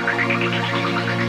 Thank you.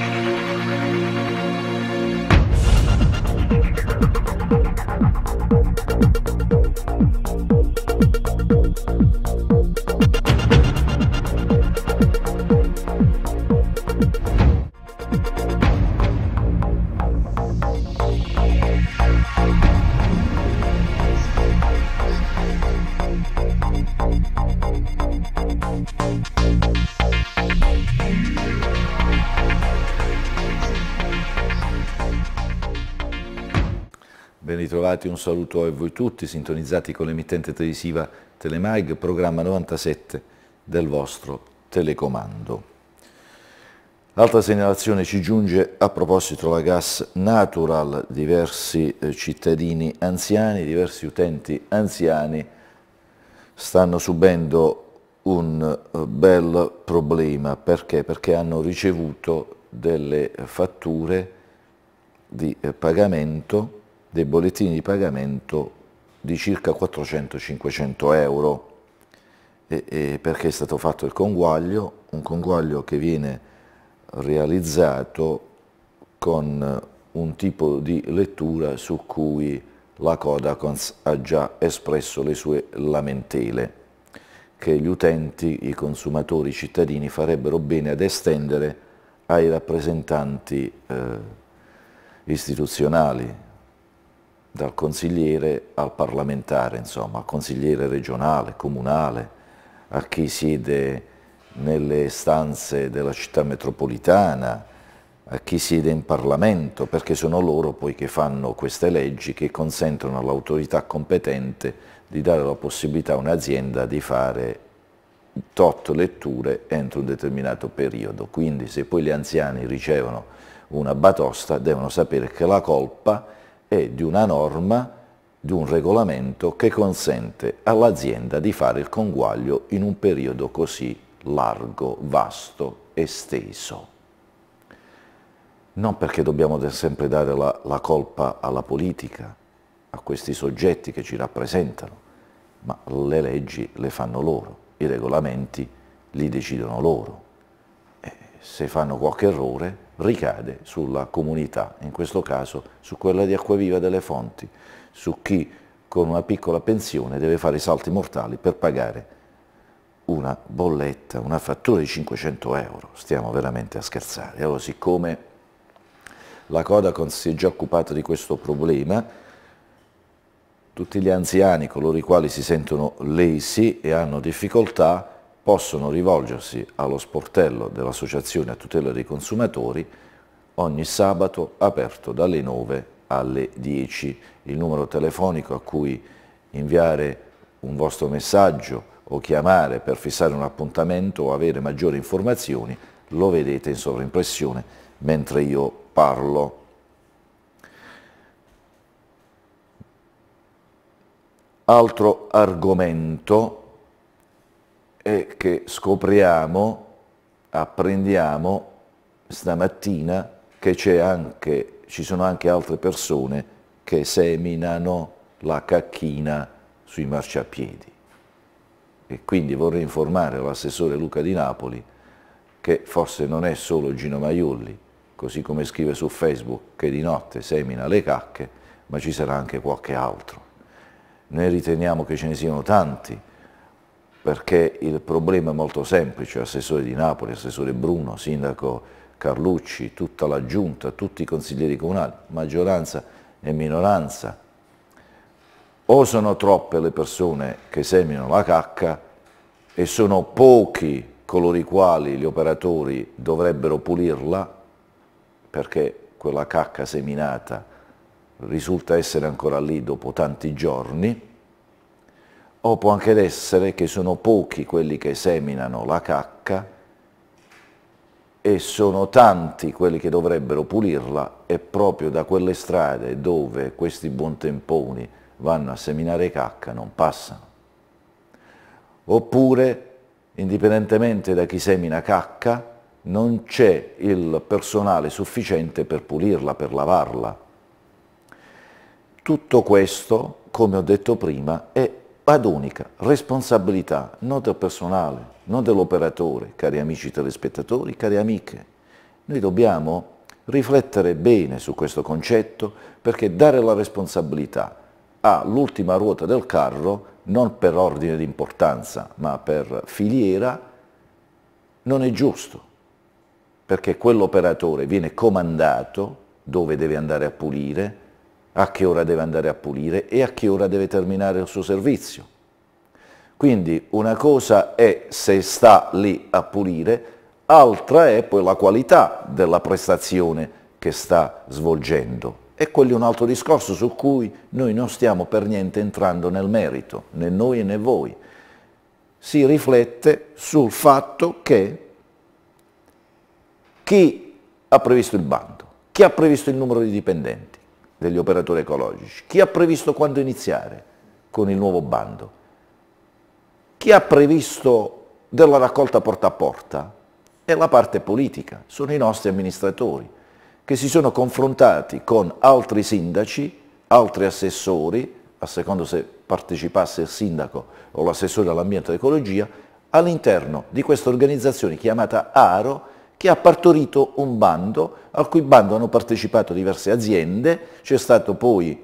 trovati, un saluto a voi tutti, sintonizzati con l'emittente televisiva Telemag, programma 97 del vostro telecomando. L'altra segnalazione ci giunge a proposito della gas natural, diversi eh, cittadini anziani, diversi utenti anziani stanno subendo un eh, bel problema, perché? Perché hanno ricevuto delle fatture di eh, pagamento dei bollettini di pagamento di circa 400-500 euro e, e perché è stato fatto il conguaglio, un conguaglio che viene realizzato con un tipo di lettura su cui la Kodakons ha già espresso le sue lamentele, che gli utenti, i consumatori, i cittadini farebbero bene ad estendere ai rappresentanti eh, istituzionali, dal consigliere al parlamentare, insomma, al consigliere regionale, comunale, a chi siede nelle stanze della città metropolitana, a chi siede in Parlamento, perché sono loro poi che fanno queste leggi che consentono all'autorità competente di dare la possibilità a un'azienda di fare tot letture entro un determinato periodo. Quindi se poi gli anziani ricevono una batosta devono sapere che la colpa è e di una norma, di un regolamento che consente all'azienda di fare il conguaglio in un periodo così largo, vasto, esteso. Non perché dobbiamo sempre dare la, la colpa alla politica, a questi soggetti che ci rappresentano, ma le leggi le fanno loro, i regolamenti li decidono loro. E se fanno qualche errore ricade sulla comunità, in questo caso su quella di Acquaviva delle Fonti, su chi con una piccola pensione deve fare i salti mortali per pagare una bolletta, una fattura di 500 euro, stiamo veramente a scherzare. Allora siccome la Codacon si è già occupata di questo problema, tutti gli anziani, coloro i quali si sentono lesi e hanno difficoltà, possono rivolgersi allo sportello dell'Associazione a tutela dei consumatori ogni sabato aperto dalle 9 alle 10. Il numero telefonico a cui inviare un vostro messaggio o chiamare per fissare un appuntamento o avere maggiori informazioni lo vedete in sovraimpressione mentre io parlo. Altro argomento e che scopriamo, apprendiamo stamattina che anche, ci sono anche altre persone che seminano la cacchina sui marciapiedi. E quindi vorrei informare l'assessore Luca di Napoli che forse non è solo Gino Maiulli, così come scrive su Facebook, che di notte semina le cacche, ma ci sarà anche qualche altro. Noi riteniamo che ce ne siano tanti perché il problema è molto semplice, assessore di Napoli, assessore Bruno, sindaco Carlucci, tutta la giunta, tutti i consiglieri comunali, maggioranza e minoranza, o sono troppe le persone che seminano la cacca e sono pochi coloro i quali gli operatori dovrebbero pulirla perché quella cacca seminata risulta essere ancora lì dopo tanti giorni o può anche essere che sono pochi quelli che seminano la cacca e sono tanti quelli che dovrebbero pulirla e proprio da quelle strade dove questi buontemponi vanno a seminare cacca non passano. Oppure, indipendentemente da chi semina cacca, non c'è il personale sufficiente per pulirla, per lavarla. Tutto questo, come ho detto prima, è ad unica responsabilità, non del personale, non dell'operatore, cari amici telespettatori, cari amiche. Noi dobbiamo riflettere bene su questo concetto perché dare la responsabilità all'ultima ruota del carro, non per ordine di importanza, ma per filiera, non è giusto, perché quell'operatore viene comandato dove deve andare a pulire, a che ora deve andare a pulire e a che ora deve terminare il suo servizio. Quindi una cosa è se sta lì a pulire, altra è poi la qualità della prestazione che sta svolgendo. E quello è un altro discorso su cui noi non stiamo per niente entrando nel merito, né noi né voi. Si riflette sul fatto che chi ha previsto il bando, chi ha previsto il numero di dipendenti, degli operatori ecologici? Chi ha previsto quando iniziare con il nuovo bando? Chi ha previsto della raccolta porta a porta? È la parte politica, sono i nostri amministratori che si sono confrontati con altri sindaci, altri assessori, a seconda se partecipasse il sindaco o l'assessore all'ambiente e all'ecologia, all'interno di questa organizzazione chiamata ARO che ha partorito un bando, al cui bando hanno partecipato diverse aziende, poi,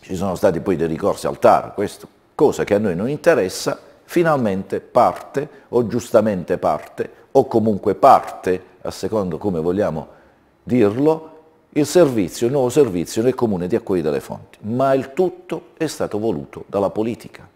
ci sono stati poi dei ricorsi al TAR, questo, cosa che a noi non interessa, finalmente parte, o giustamente parte, o comunque parte, a secondo come vogliamo dirlo, il servizio, il nuovo servizio nel comune di Acquaio delle Fonti, ma il tutto è stato voluto dalla politica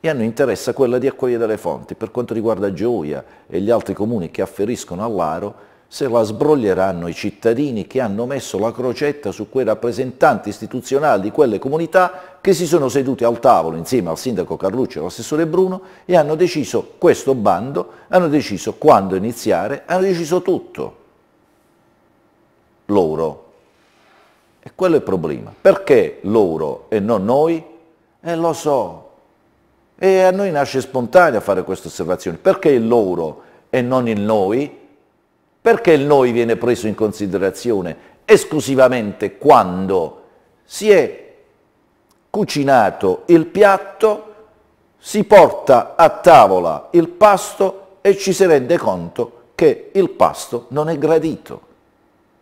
e hanno interesse a quella di accogliere le fonti. Per quanto riguarda Gioia e gli altri comuni che afferiscono all'Aro, se la sbroglieranno i cittadini che hanno messo la crocetta su quei rappresentanti istituzionali di quelle comunità che si sono seduti al tavolo insieme al sindaco Carlucci e all'assessore Bruno e hanno deciso questo bando, hanno deciso quando iniziare, hanno deciso tutto. Loro. E quello è il problema. Perché loro e non noi? E eh, lo so, e a noi nasce spontanea fare questa osservazione. Perché il loro e non il noi? Perché il noi viene preso in considerazione esclusivamente quando si è cucinato il piatto, si porta a tavola il pasto e ci si rende conto che il pasto non è gradito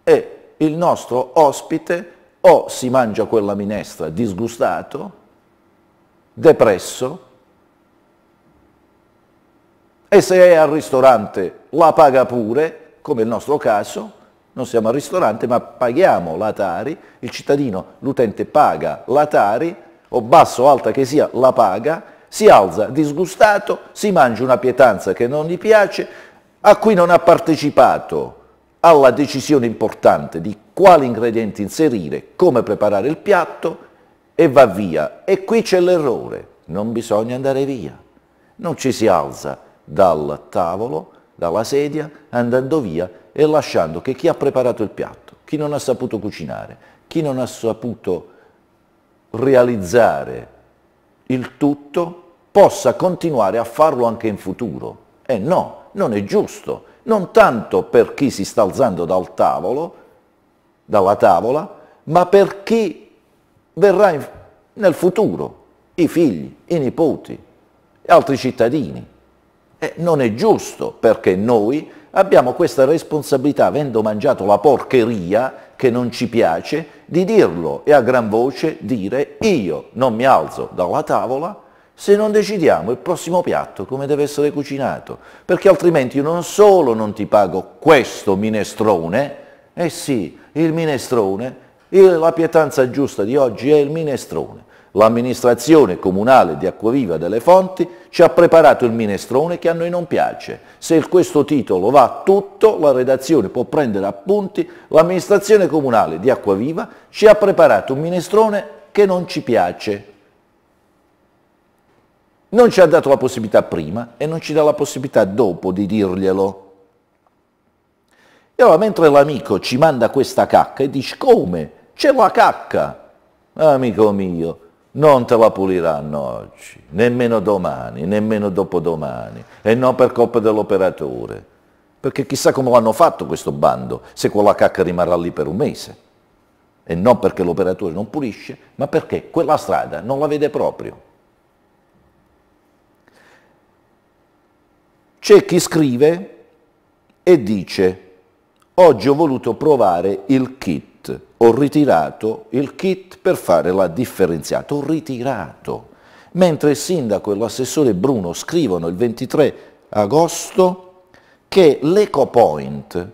e il nostro ospite o si mangia quella minestra disgustato, depresso, e se è al ristorante la paga pure, come il nostro caso, non siamo al ristorante ma paghiamo la Tari, il cittadino, l'utente paga la Tari, o basso o alta che sia, la paga, si alza disgustato, si mangia una pietanza che non gli piace, a cui non ha partecipato alla decisione importante di quali ingredienti inserire, come preparare il piatto e va via. E qui c'è l'errore, non bisogna andare via, non ci si alza dal tavolo, dalla sedia, andando via e lasciando che chi ha preparato il piatto, chi non ha saputo cucinare, chi non ha saputo realizzare il tutto, possa continuare a farlo anche in futuro. E no, non è giusto, non tanto per chi si sta alzando dal tavolo, dalla tavola, ma per chi verrà in, nel futuro, i figli, i nipoti, e altri cittadini. E non è giusto perché noi abbiamo questa responsabilità, avendo mangiato la porcheria che non ci piace, di dirlo e a gran voce dire io non mi alzo dalla tavola se non decidiamo il prossimo piatto come deve essere cucinato, perché altrimenti io non solo non ti pago questo minestrone, eh sì, il minestrone, la pietanza giusta di oggi è il minestrone, L'amministrazione comunale di Acquaviva delle Fonti ci ha preparato il minestrone che a noi non piace. Se questo titolo va tutto, la redazione può prendere appunti. L'amministrazione comunale di Acquaviva ci ha preparato un minestrone che non ci piace. Non ci ha dato la possibilità prima e non ci dà la possibilità dopo di dirglielo. E allora mentre l'amico ci manda questa cacca e dice come? C'è la cacca! Ah, amico mio, non te la puliranno oggi, nemmeno domani, nemmeno dopodomani, e non per colpa dell'operatore. Perché chissà come l'hanno fatto questo bando, se quella cacca rimarrà lì per un mese. E non perché l'operatore non pulisce, ma perché quella strada non la vede proprio. C'è chi scrive e dice, oggi ho voluto provare il kit ho ritirato il kit per fare la differenziata, ho ritirato. Mentre il sindaco e l'assessore Bruno scrivono il 23 agosto che l'EcoPoint,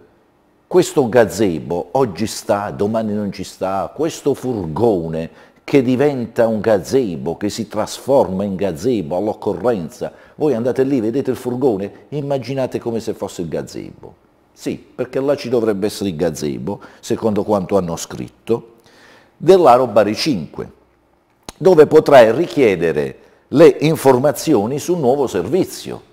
questo gazebo oggi sta, domani non ci sta, questo furgone che diventa un gazebo, che si trasforma in gazebo all'occorrenza, voi andate lì, vedete il furgone, immaginate come se fosse il gazebo. Sì, perché là ci dovrebbe essere il gazebo, secondo quanto hanno scritto, dell'Aro Bari 5, dove potrai richiedere le informazioni sul nuovo servizio.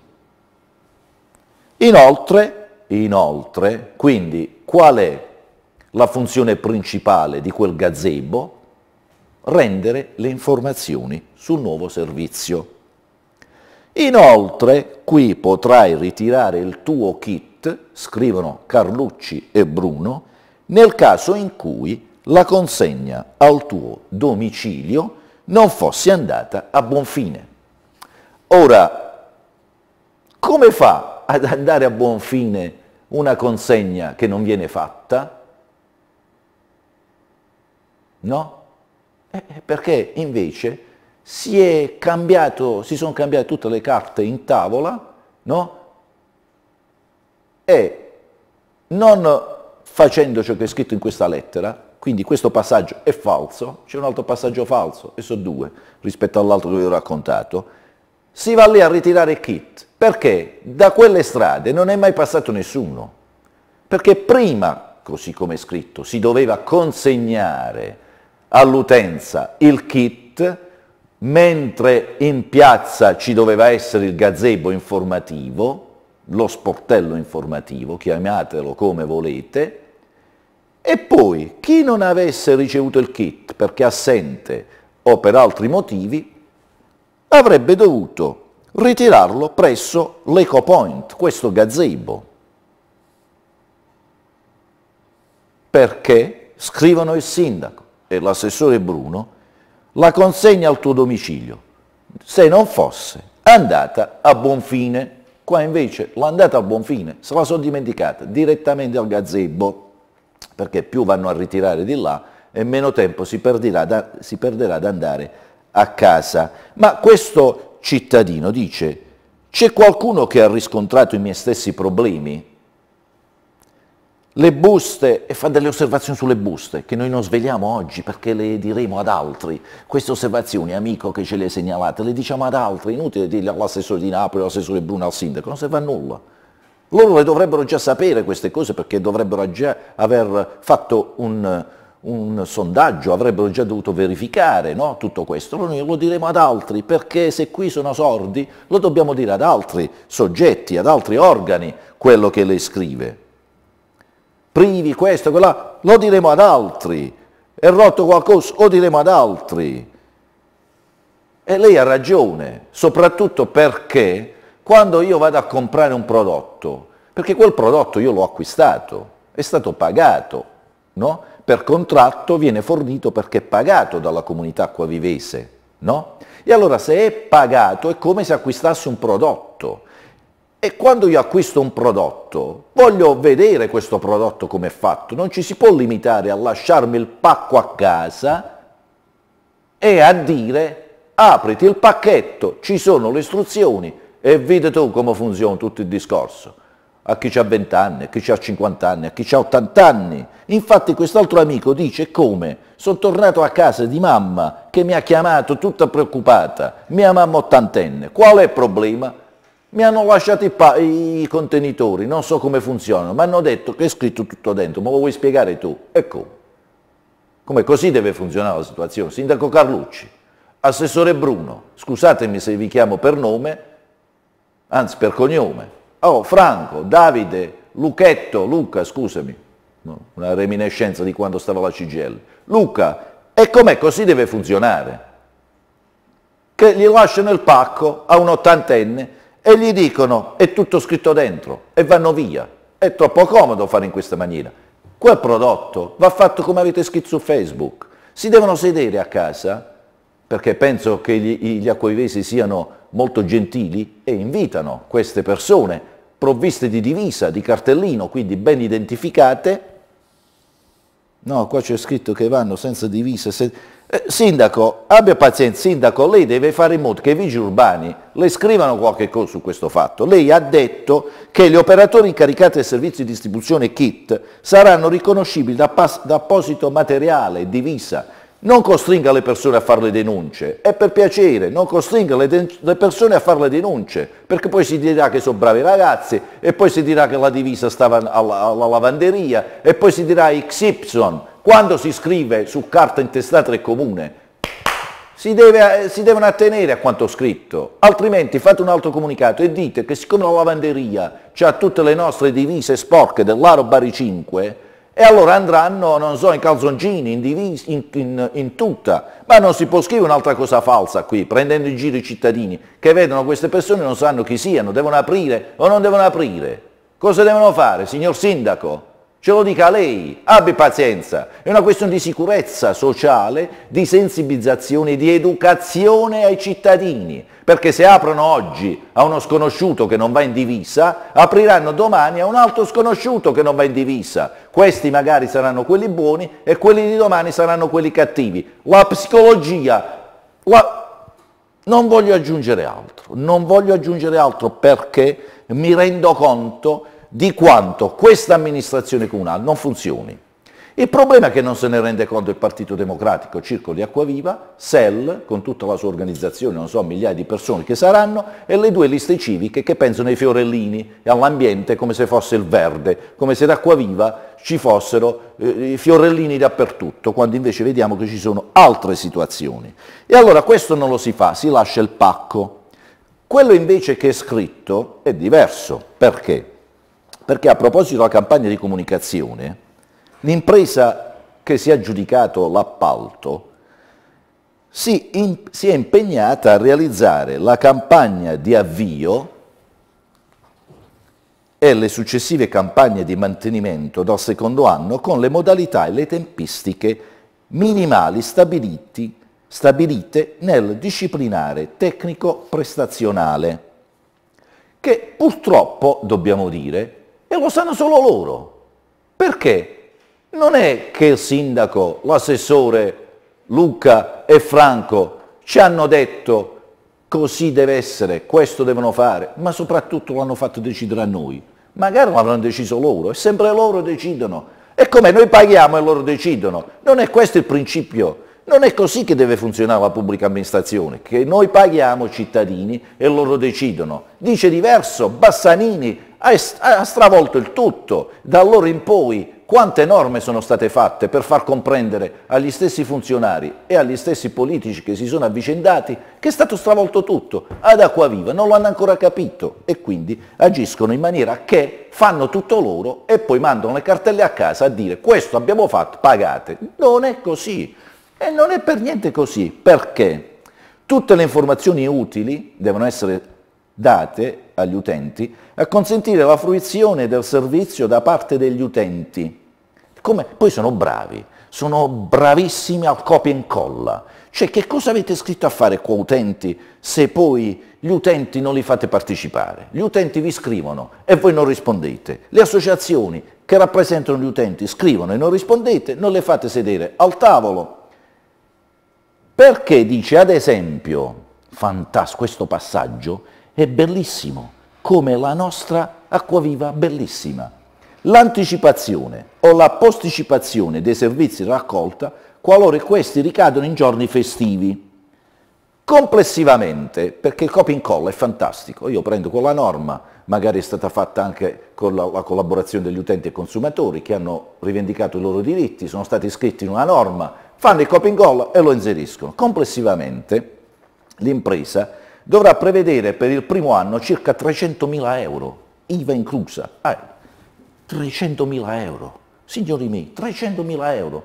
Inoltre, inoltre, quindi qual è la funzione principale di quel gazebo? Rendere le informazioni sul nuovo servizio. Inoltre, qui potrai ritirare il tuo kit It, scrivono Carlucci e Bruno, nel caso in cui la consegna al tuo domicilio non fosse andata a buon fine. Ora, come fa ad andare a buon fine una consegna che non viene fatta? No? Eh, eh perché invece si, si sono cambiate tutte le carte in tavola, no? e non facendo ciò che è scritto in questa lettera, quindi questo passaggio è falso, c'è un altro passaggio falso, e sono due rispetto all'altro che vi ho raccontato, si va lì a ritirare il kit, perché da quelle strade non è mai passato nessuno, perché prima, così come è scritto, si doveva consegnare all'utenza il kit, mentre in piazza ci doveva essere il gazebo informativo, lo sportello informativo, chiamatelo come volete, e poi chi non avesse ricevuto il kit perché assente o per altri motivi, avrebbe dovuto ritirarlo presso l'EcoPoint, questo gazebo. Perché, scrivono il sindaco e l'assessore Bruno, la consegna al tuo domicilio, se non fosse andata a buon fine. Qua invece l'andata a buon fine se la sono dimenticata direttamente al gazebo, perché più vanno a ritirare di là e meno tempo si, da, si perderà ad andare a casa. Ma questo cittadino dice, c'è qualcuno che ha riscontrato i miei stessi problemi? le buste e fa delle osservazioni sulle buste che noi non svegliamo oggi perché le diremo ad altri. Queste osservazioni, amico che ce le segnalate, le diciamo ad altri, inutile dirle all'assessore di Napoli, all'assessore Bruno, al sindaco, non serve a nulla. Loro le dovrebbero già sapere queste cose perché dovrebbero già aver fatto un, un sondaggio, avrebbero già dovuto verificare no? tutto questo, noi lo diremo ad altri, perché se qui sono sordi lo dobbiamo dire ad altri soggetti, ad altri organi quello che le scrive privi questo, quella, lo diremo ad altri. È rotto qualcosa, lo diremo ad altri. E lei ha ragione, soprattutto perché quando io vado a comprare un prodotto, perché quel prodotto io l'ho acquistato, è stato pagato, no? Per contratto viene fornito perché è pagato dalla comunità acquavivese, no? E allora se è pagato è come se acquistasse un prodotto. E quando io acquisto un prodotto, voglio vedere questo prodotto come è fatto, non ci si può limitare a lasciarmi il pacco a casa e a dire apriti il pacchetto, ci sono le istruzioni e vedi tu come funziona tutto il discorso. A chi ha 20 anni, a chi ha 50 anni, a chi ha 80 anni. Infatti quest'altro amico dice come? Sono tornato a casa di mamma che mi ha chiamato tutta preoccupata, mia mamma ottantenne, qual è il problema? mi hanno lasciato i, i, contenitori, non so come funzionano, ma hanno detto che è scritto tutto dentro, ma lo vuoi spiegare tu? E come? Come così deve funzionare la situazione? Sindaco Carlucci, assessore Bruno, scusatemi se vi chiamo per nome, anzi per cognome, oh Franco, Davide, Luchetto, Luca, scusami, una reminiscenza di quando stava la CGL, Luca, e com'è così deve funzionare? Che gli lasciano il pacco a un ottantenne e gli dicono è tutto scritto dentro e vanno via. È troppo comodo fare in questa maniera. Quel prodotto va fatto come avete scritto su Facebook. Si devono sedere a casa, perché penso che gli, gli acquavesi siano molto gentili e invitano queste persone provviste di divisa, di cartellino, quindi ben identificate, No, qua c'è scritto che vanno senza divisa. Sen... Eh, sindaco, abbia pazienza, sindaco, lei deve fare in modo che i vigili urbani le scrivano qualche cosa su questo fatto. Lei ha detto che gli operatori incaricati del servizio di distribuzione kit saranno riconoscibili da, da apposito materiale, divisa non costringa le persone a fare le denunce, è per piacere, non costringa le, le, persone a fare le denunce, perché poi si dirà che sono bravi ragazzi, e poi si dirà che la divisa stava alla, alla lavanderia, e poi si dirà XY, quando si scrive su carta intestata e comune, si, deve, si, devono attenere a quanto scritto, altrimenti fate un altro comunicato e dite che siccome la lavanderia ha tutte le nostre divise sporche dell'Aro Bari 5, e allora andranno, non so, in calzoncini, in, divisi, in, in, in tutta. Ma non si può scrivere un'altra cosa falsa qui, prendendo in giro i cittadini che vedono queste persone e non sanno chi siano, devono aprire o non devono aprire. Cosa devono fare, signor Sindaco? Ce lo dica lei, abbi pazienza. È una questione di sicurezza sociale, di sensibilizzazione, di educazione ai cittadini. Perché se aprono oggi a uno sconosciuto che non va in divisa, apriranno domani a un altro sconosciuto che non va in divisa. Questi magari saranno quelli buoni e quelli di domani saranno quelli cattivi. La psicologia... La... Non voglio aggiungere altro, non voglio aggiungere altro perché mi rendo conto di quanto questa amministrazione comunale non funzioni. Il problema è che non se ne rende conto il Partito Democratico, Circolo di Acquaviva, SEL, con tutta la sua organizzazione, non so, migliaia di persone che saranno, e le due liste civiche che pensano ai fiorellini e all'ambiente come se fosse il verde, come se ad Acquaviva ci fossero eh, fiorellini dappertutto, quando invece vediamo che ci sono altre situazioni. E allora questo non lo si fa, si lascia il pacco. Quello invece che è scritto è diverso. Perché? perché a proposito della campagna di comunicazione, l'impresa che si è aggiudicato l'appalto si, in, si, è impegnata a realizzare la campagna di avvio e le successive campagne di mantenimento dal secondo anno con le modalità e le tempistiche minimali stabilite nel disciplinare tecnico-prestazionale, che purtroppo, dobbiamo dire, e lo sanno solo loro. Perché? Non è che il sindaco, l'assessore, Luca e Franco ci hanno detto così deve essere, questo devono fare, ma soprattutto l'hanno fatto decidere a noi. Magari l'avranno deciso loro, e sempre loro decidono. E come noi paghiamo e loro decidono. Non è questo il principio. Non è così che deve funzionare la pubblica amministrazione, che noi paghiamo cittadini e loro decidono. Dice diverso Bassanini ha stravolto il tutto. Da allora in poi quante norme sono state fatte per far comprendere agli stessi funzionari e agli stessi politici che si sono avvicendati che è stato stravolto tutto ad acqua viva, non lo hanno ancora capito e quindi agiscono in maniera che fanno tutto loro e poi mandano le cartelle a casa a dire questo abbiamo fatto, pagate. Non è così e non è per niente così perché tutte le informazioni utili devono essere date agli utenti, a consentire la fruizione del servizio da parte degli utenti. Come? Poi sono bravi, sono bravissimi al copia e incolla. Cioè che cosa avete scritto a fare qua utenti se poi gli utenti non li fate partecipare? Gli utenti vi scrivono e voi non rispondete. Le associazioni che rappresentano gli utenti scrivono e non rispondete, non le fate sedere al tavolo. Perché dice ad esempio, fantastico questo passaggio, è bellissimo, come la nostra acquaviva bellissima. L'anticipazione o la posticipazione dei servizi raccolta qualora questi ricadono in giorni festivi. Complessivamente, perché il copy and call è fantastico, io prendo quella norma, magari è stata fatta anche con la, la, collaborazione degli utenti e consumatori che hanno rivendicato i loro diritti, sono stati iscritti in una norma, fanno il copy and e lo inseriscono. Complessivamente l'impresa dovrà prevedere per il primo anno circa 300.000 euro, IVA inclusa. Ah, eh, 300.000 euro, signori miei, 300.000 euro.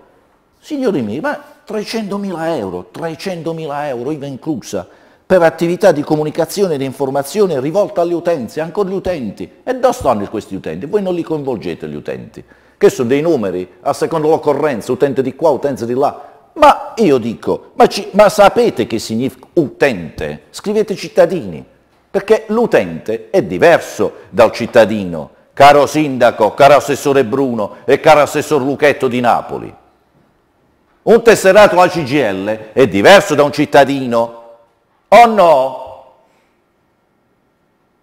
Signori miei, ma 300.000 euro, 300.000 euro, IVA inclusa, per attività di comunicazione e di informazione rivolta alle utenze, ancora gli utenti. E dove stanno questi utenti? Voi non li coinvolgete gli utenti, che sono dei numeri a secondo l'occorrenza, utente di qua, utente di là ma io dico, ma, ci, ma sapete che significa utente? Scrivete cittadini, perché l'utente è diverso dal cittadino, caro sindaco, caro assessore Bruno e caro assessor Luchetto di Napoli. Un tesserato al CGL è diverso da un cittadino? O no?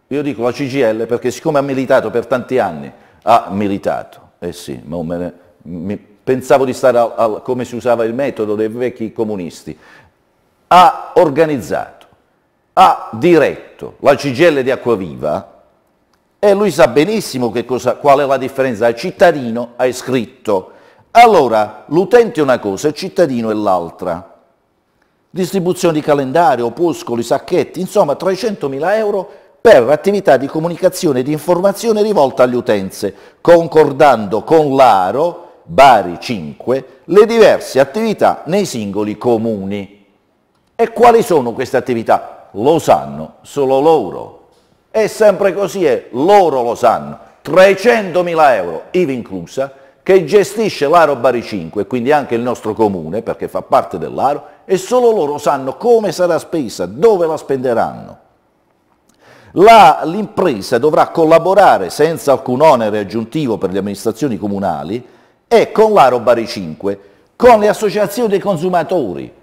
Io dico la CGL perché siccome ha militato per tanti anni, ha militato, eh sì, ma me ne, mi, pensavo di stare al, al, come si usava il metodo dei vecchi comunisti, ha organizzato, ha diretto la CGL di Acquaviva e lui sa benissimo cosa, qual è la differenza, il cittadino ha scritto, allora l'utente è una cosa, il cittadino è l'altra. Distribuzione di calendario, opuscoli, sacchetti, insomma 300.000 euro per attività di comunicazione e di informazione rivolta agli utenze, concordando con l'ARO Bari 5 le diverse attività nei singoli comuni. E quali sono queste attività? Lo sanno solo loro. È sempre così, è loro lo sanno. 300.000 euro, IVA inclusa, che gestisce l'Aro Bari 5, quindi anche il nostro comune, perché fa parte dell'Aro, e solo loro sanno come sarà spesa, dove la spenderanno. l'impresa dovrà collaborare senza alcun onere aggiuntivo per le amministrazioni comunali e con l'Arobari 5, con le associazioni dei consumatori.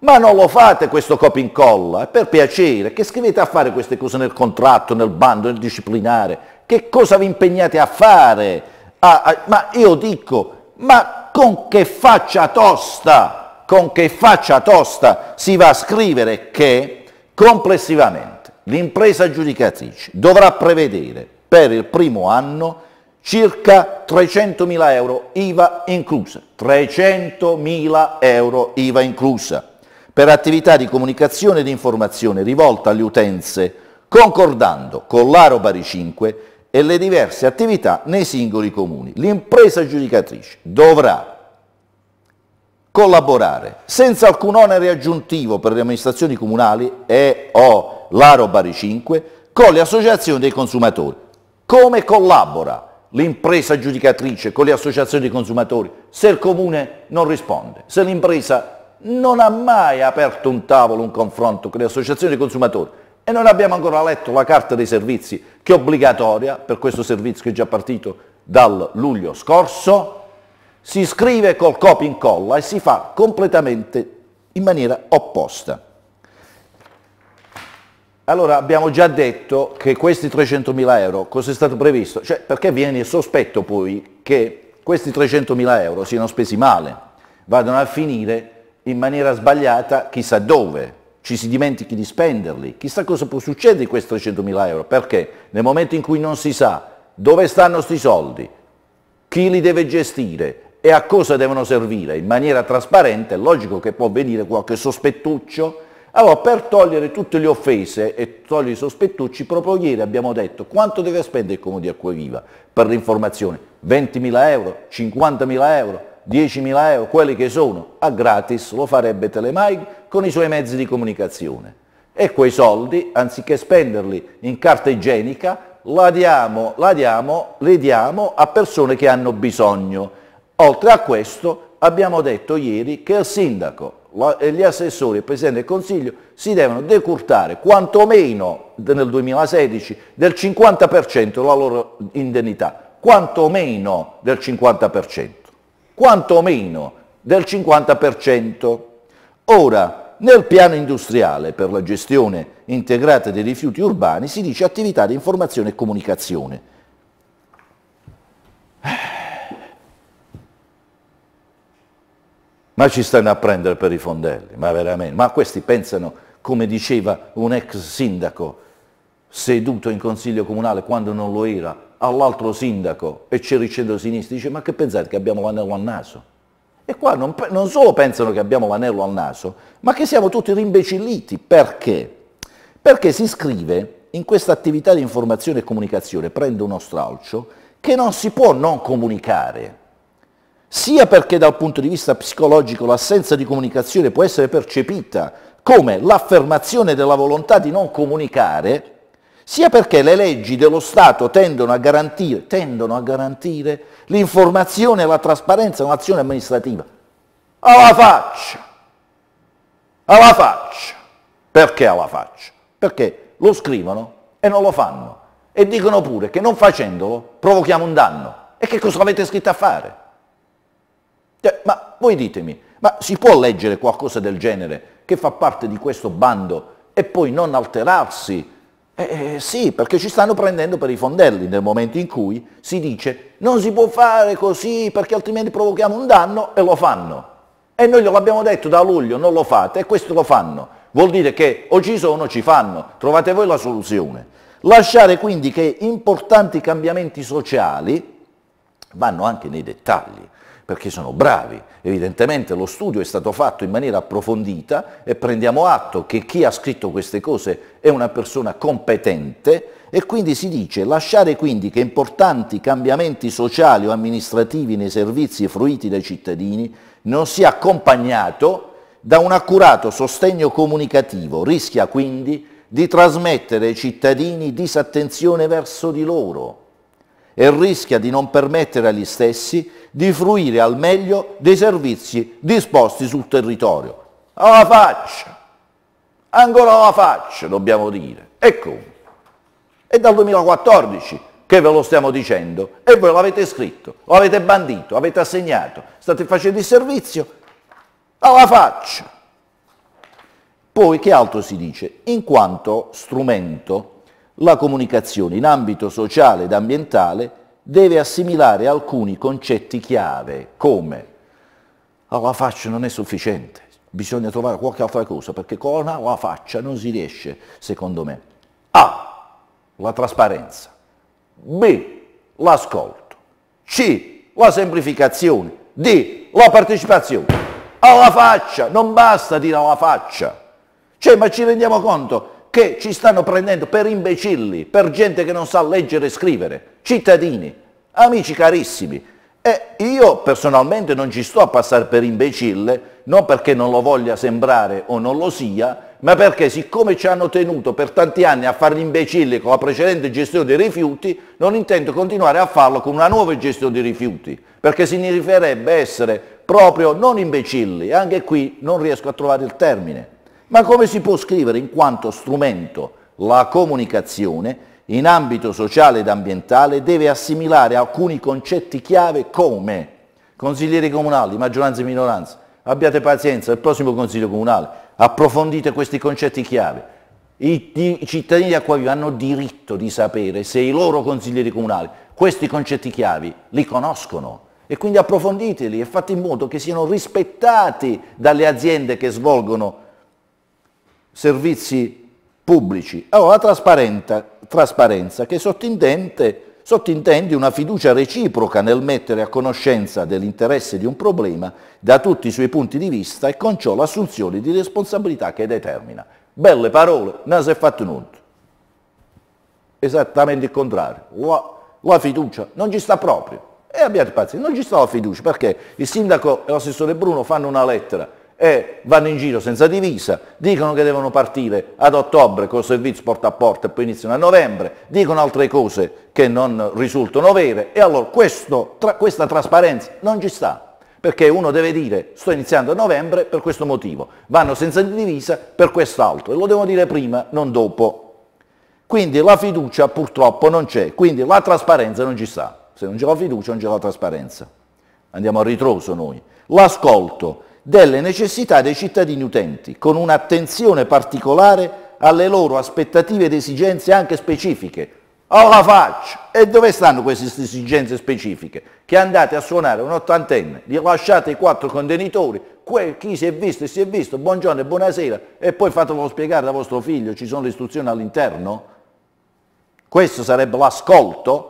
Ma non lo fate questo copia e incolla, per piacere, che scrivete a fare queste cose nel contratto, nel bando, nel disciplinare? Che cosa vi impegnate a fare? Ah, ah, ma io dico, ma con che faccia tosta, con che faccia tosta si va a scrivere che complessivamente l'impresa giudicatrice dovrà prevedere per il primo anno circa 300.000 euro IVA inclusa, 300.000 euro IVA inclusa, per attività di comunicazione e di informazione rivolta alle utenze, concordando con l'Aro Bari 5 e le diverse attività nei singoli comuni. L'impresa giudicatrice dovrà collaborare senza alcun onere aggiuntivo per le amministrazioni comunali e o l'Aro Bari 5 con le associazioni dei consumatori. Come collabora? l'impresa giudicatrice con le associazioni di consumatori se il comune non risponde, se l'impresa non ha mai aperto un tavolo, un confronto con le associazioni di consumatori e non abbiamo ancora letto la carta dei servizi che è obbligatoria per questo servizio che è già partito dal luglio scorso, si scrive col copia incolla e si fa completamente in maniera opposta. Allora abbiamo già detto che questi 300.000 euro, cosa è stato previsto? Cioè perché viene il sospetto poi che questi 300.000 euro siano spesi male, vadano a finire in maniera sbagliata chissà dove, ci si dimentichi di spenderli, chissà cosa può succedere di questi 300.000 euro, perché nel momento in cui non si sa dove stanno questi soldi, chi li deve gestire e a cosa devono servire in maniera trasparente, è logico che può venire qualche sospettuccio allora, per togliere tutte le offese e togliere i sospettucci, proprio ieri abbiamo detto quanto deve spendere il Comune di Acquaviva per l'informazione, 20.000 euro, 50.000 euro, 10.000 euro, quelli che sono, a gratis lo farebbe Telemike con i suoi mezzi di comunicazione. E quei soldi, anziché spenderli in carta igienica, la diamo, la diamo, le diamo a persone che hanno bisogno. Oltre a questo abbiamo detto ieri che il sindaco la, eh, gli assessori e il Presidente del Consiglio si devono decurtare quantomeno nel 2016 del 50% la loro indennità, quantomeno del 50%, quantomeno del 50%. Ora, nel piano industriale per la gestione integrata dei rifiuti urbani si dice attività di informazione e comunicazione. ma ci stanno a prendere per i fondelli, ma veramente, ma questi pensano, come diceva un ex sindaco seduto in consiglio comunale quando non lo era, all'altro sindaco e c'è il centro-sinistra, dice ma che pensate che abbiamo Vanello al naso? E qua non, non solo pensano che abbiamo Vanello al naso, ma che siamo tutti rimbecilliti. Perché? Perché si scrive in questa attività di informazione e comunicazione, prendo uno stralcio, che non si può non comunicare sia perché dal punto di vista psicologico l'assenza di comunicazione può essere percepita come l'affermazione della volontà di non comunicare, sia perché le leggi dello Stato tendono a garantire, tendono a garantire l'informazione e la trasparenza in un'azione amministrativa. Alla faccia! Alla faccia! Perché alla faccia? Perché lo scrivono e non lo fanno. E dicono pure che non facendolo provochiamo un danno. E che cosa avete scritto a fare? Cioè, ma voi ditemi, ma si può leggere qualcosa del genere che fa parte di questo bando e poi non alterarsi? Eh, eh, sì, perché ci stanno prendendo per i fondelli nel momento in cui si dice non si può fare così perché altrimenti provochiamo un danno e lo fanno. E noi glielo abbiamo detto da luglio, non lo fate e questo lo fanno. Vuol dire che o ci sono o ci fanno, trovate voi la soluzione. Lasciare quindi che importanti cambiamenti sociali vanno anche nei dettagli, perché sono bravi. Evidentemente lo studio è stato fatto in maniera approfondita e prendiamo atto che chi ha scritto queste cose è una persona competente e quindi si dice lasciare quindi che importanti cambiamenti sociali o amministrativi nei servizi fruiti dai cittadini non sia accompagnato da un accurato sostegno comunicativo, rischia quindi di trasmettere ai cittadini disattenzione verso di loro e rischia di non permettere agli stessi di fruire al meglio dei servizi disposti sul territorio. Alla faccia! Ancora alla faccia, dobbiamo dire. E come? È dal 2014 che ve lo stiamo dicendo e voi l'avete scritto, l'avete bandito, l'avete assegnato, state facendo il servizio alla faccia. Poi che altro si dice? In quanto strumento la comunicazione in ambito sociale ed ambientale deve assimilare alcuni concetti chiave, come la faccia non è sufficiente, bisogna trovare qualche altra cosa, perché con la faccia non si riesce, secondo me. A. La trasparenza. B. L'ascolto. C. La semplificazione. D. La partecipazione. Alla faccia, non basta dire alla faccia. Cioè, ma ci rendiamo conto che ci stanno prendendo per imbecilli, per gente che non sa leggere e scrivere, cittadini, amici carissimi. E io personalmente non ci sto a passare per imbecille, non perché non lo voglia sembrare o non lo sia, ma perché siccome ci hanno tenuto per tanti anni a fare gli imbecilli con la precedente gestione dei rifiuti, non intendo continuare a farlo con una nuova gestione dei rifiuti, perché significherebbe essere proprio non imbecilli, anche qui non riesco a trovare il termine ma come si può scrivere in quanto strumento la comunicazione in ambito sociale ed ambientale deve assimilare alcuni concetti chiave come consiglieri comunali, maggioranza e minoranza, abbiate pazienza, il prossimo consiglio comunale, approfondite questi concetti chiave. I, i cittadini di Acquaviva hanno diritto di sapere se i loro consiglieri comunali questi concetti chiavi li conoscono e quindi approfonditeli e fate in modo che siano rispettati dalle aziende che svolgono servizi pubblici. Allora, la trasparenza che sottintende, sottintende una fiducia reciproca nel mettere a conoscenza dell'interesse di un problema da tutti i suoi punti di vista e con ciò l'assunzione di responsabilità che determina. Belle parole, non si è fatto nulla. Esattamente il contrario. La, la fiducia non ci sta proprio. E abbiate pazienza, non ci sta la fiducia perché il sindaco e l'assessore Bruno fanno una lettera e vanno in giro senza divisa, dicono che devono partire ad ottobre con il servizio porta a porta e poi iniziano a novembre, dicono altre cose che non risultano vere e allora questo, tra, questa trasparenza non ci sta, perché uno deve dire sto iniziando a novembre per questo motivo, vanno senza divisa per quest'altro e lo devo dire prima, non dopo. Quindi la fiducia purtroppo non c'è, quindi la trasparenza non ci sta, se non c'è la fiducia non c'è la trasparenza. Andiamo a ritroso noi. L'ascolto delle necessità dei cittadini utenti, con un'attenzione particolare alle loro aspettative ed esigenze anche specifiche. Oh la faccio! E dove stanno queste esigenze specifiche? Che andate a suonare un ottantenne, gli lasciate i quattro contenitori, chi si è visto e si è visto, buongiorno e buonasera, e poi fatelo spiegare da vostro figlio, ci sono le istruzioni all'interno? Questo sarebbe l'ascolto?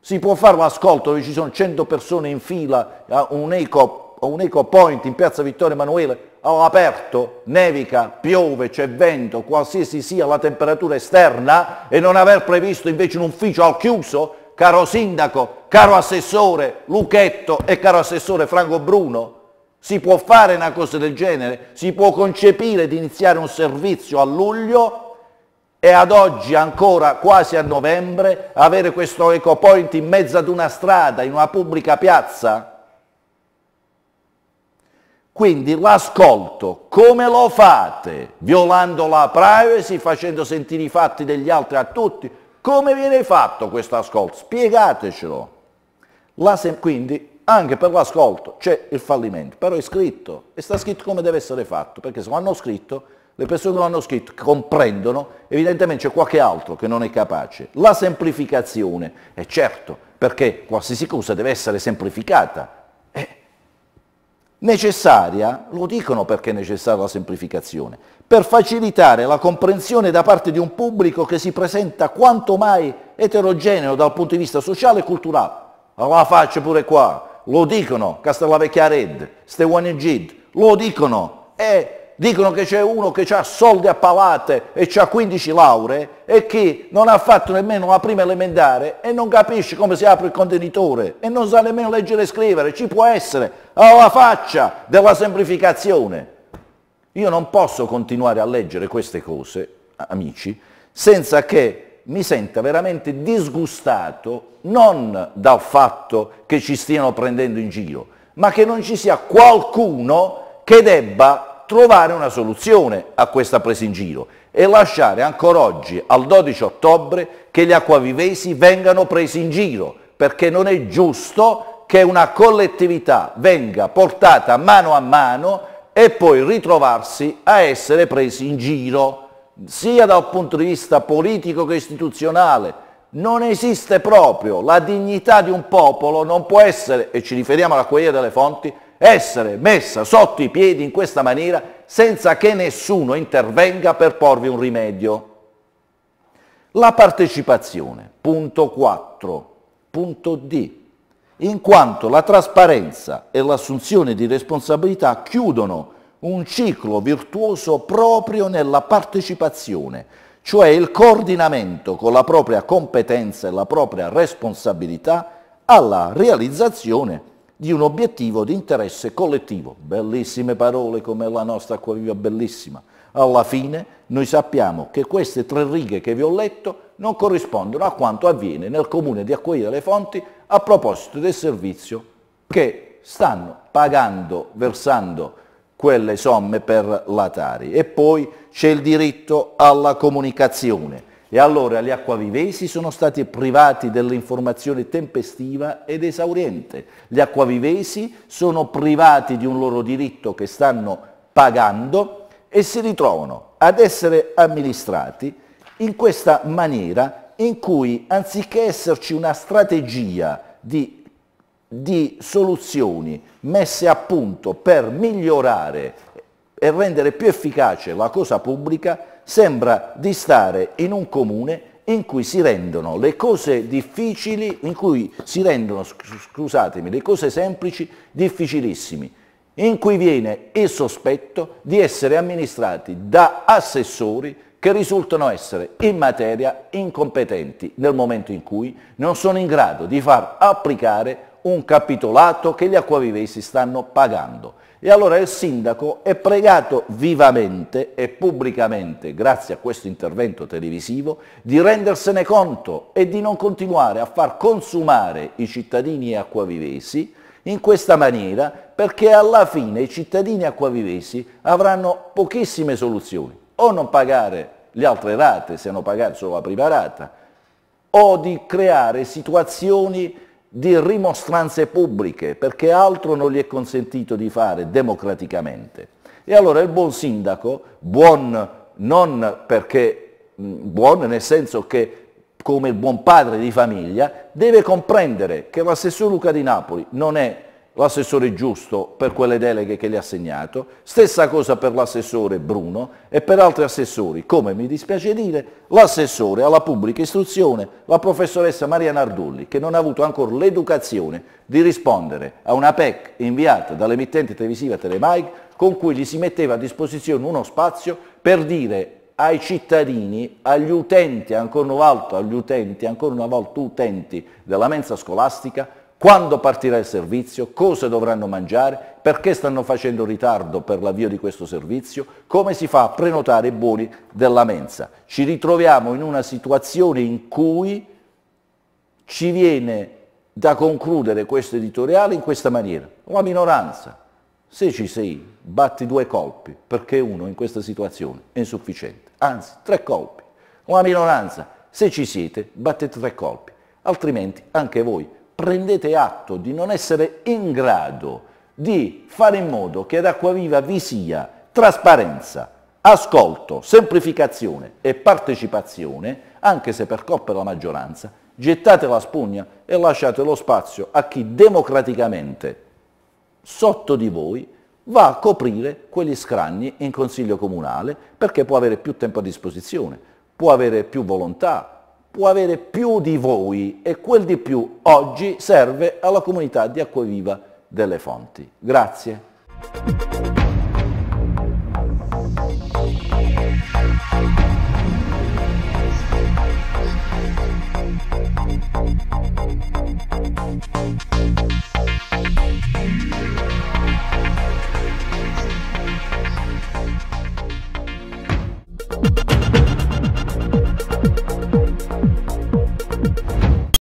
Si può fare l'ascolto dove ci sono 100 persone in fila, un ECOP eco, un eco point in piazza Vittorio Emanuele all'aperto, nevica, piove, c'è vento, qualsiasi sia la temperatura esterna e non aver previsto invece un ufficio al chiuso, caro sindaco, caro assessore Luchetto e caro assessore Franco Bruno, si può fare una cosa del genere? Si può concepire di iniziare un servizio a luglio e ad oggi ancora quasi a novembre avere questo eco point in mezzo ad una strada, in una pubblica piazza? Quindi l'ascolto, come lo fate? Violando la privacy, facendo sentire i fatti degli altri a tutti? Come viene fatto questo ascolto? Spiegatecelo. quindi anche per l'ascolto c'è il fallimento, però è scritto e sta scritto come deve essere fatto, perché se lo hanno scritto, le persone che lo hanno scritto comprendono, evidentemente c'è qualche altro che non è capace. La semplificazione, è certo, perché qualsiasi cosa deve essere semplificata, Necessaria, lo dicono perché è necessaria la semplificazione, per facilitare la comprensione da parte di un pubblico che si presenta quanto mai eterogeneo dal punto di vista sociale e culturale. La faccio pure qua, lo dicono Castellavecchia Red, Stewan Gid, lo dicono, è dicono che c'è uno che ha soldi a palate e ha 15 lauree e che non ha fatto nemmeno la prima elementare e non capisce come si apre il contenitore e non sa nemmeno leggere e scrivere, ci può essere alla faccia della semplificazione. Io non posso continuare a leggere queste cose, amici, senza che mi senta veramente disgustato non dal fatto che ci stiano prendendo in giro, ma che non ci sia qualcuno che debba trovare una soluzione a questa presa in giro e lasciare ancora oggi, al 12 ottobre, che gli acquavivesi vengano presi in giro, perché non è giusto che una collettività venga portata mano a mano e poi ritrovarsi a essere presi in giro, sia da un punto di vista politico che istituzionale. Non esiste proprio, la dignità di un popolo non può essere, e ci riferiamo alla Coia delle Fonti, essere messa sotto i piedi in questa maniera senza che nessuno intervenga per porvi un rimedio. La partecipazione, punto 4, punto D, in quanto la trasparenza e l'assunzione di responsabilità chiudono un ciclo virtuoso proprio nella partecipazione, cioè il coordinamento con la propria competenza e la propria responsabilità alla realizzazione di un obiettivo di interesse collettivo. Bellissime parole come la nostra acquaviva bellissima. Alla fine noi sappiamo che queste tre righe che vi ho letto non corrispondono a quanto avviene nel comune di Acquaia delle Fonti a proposito del servizio che stanno pagando, versando quelle somme per la Tari. E poi c'è il diritto alla comunicazione e allora gli acquavivesi sono stati privati dell'informazione tempestiva ed esauriente. Gli acquavivesi sono privati di un loro diritto che stanno pagando e si ritrovano ad essere amministrati in questa maniera in cui anziché esserci una strategia di, di soluzioni messe a punto per migliorare e rendere più efficace la cosa pubblica, sembra di stare in un comune in cui si rendono le cose difficili, in cui si rendono, scusatemi, le cose semplici difficilissimi, in cui viene il sospetto di essere amministrati da assessori che risultano essere in materia incompetenti nel momento in cui non sono in grado di far applicare un capitolato che gli acquavivesi stanno pagando. E allora il sindaco è pregato vivamente e pubblicamente, grazie a questo intervento televisivo, di rendersene conto e di non continuare a far consumare i cittadini acquavivesi in questa maniera perché alla fine i cittadini acquavivesi avranno pochissime soluzioni, o non pagare le altre rate se hanno pagato solo la prima rata, o di creare situazioni di rimostranze pubbliche, perché altro non gli è consentito di fare democraticamente. E allora il buon sindaco, buon non perché mm, buon nel senso che come il buon padre di famiglia, deve comprendere che l'assessore Luca di Napoli non è l'assessore Giusto per quelle deleghe che gli ha assegnato, stessa cosa per l'assessore Bruno e per altri assessori, come mi dispiace dire, l'assessore alla pubblica istruzione, la professoressa Maria Nardulli, che non ha avuto ancora l'educazione di rispondere a una PEC inviata dall'emittente televisiva Telemike con cui gli si metteva a disposizione uno spazio per dire ai cittadini, agli utenti, ancora una volta, agli utenti, ancora una volta utenti della mensa scolastica, quando partirà il servizio, cosa dovranno mangiare, perché stanno facendo ritardo per l'avvio di questo servizio, come si fa a prenotare i buoni della mensa. Ci ritroviamo in una situazione in cui ci viene da concludere questo editoriale in questa maniera. Una minoranza, se ci sei, batti due colpi, perché uno in questa situazione è insufficiente, anzi tre colpi. Una minoranza, se ci siete, battete tre colpi, altrimenti anche voi prendete atto di non essere in grado di fare in modo che ad Acquaviva vi sia trasparenza, ascolto, semplificazione e partecipazione, anche se per coppa la maggioranza, gettate la spugna e lasciate lo spazio a chi democraticamente sotto di voi va a coprire quegli scranni in consiglio comunale perché può avere più tempo a disposizione, può avere più volontà, può avere più di voi e quel di più oggi serve alla comunità di Acquaviva delle Fonti. Grazie.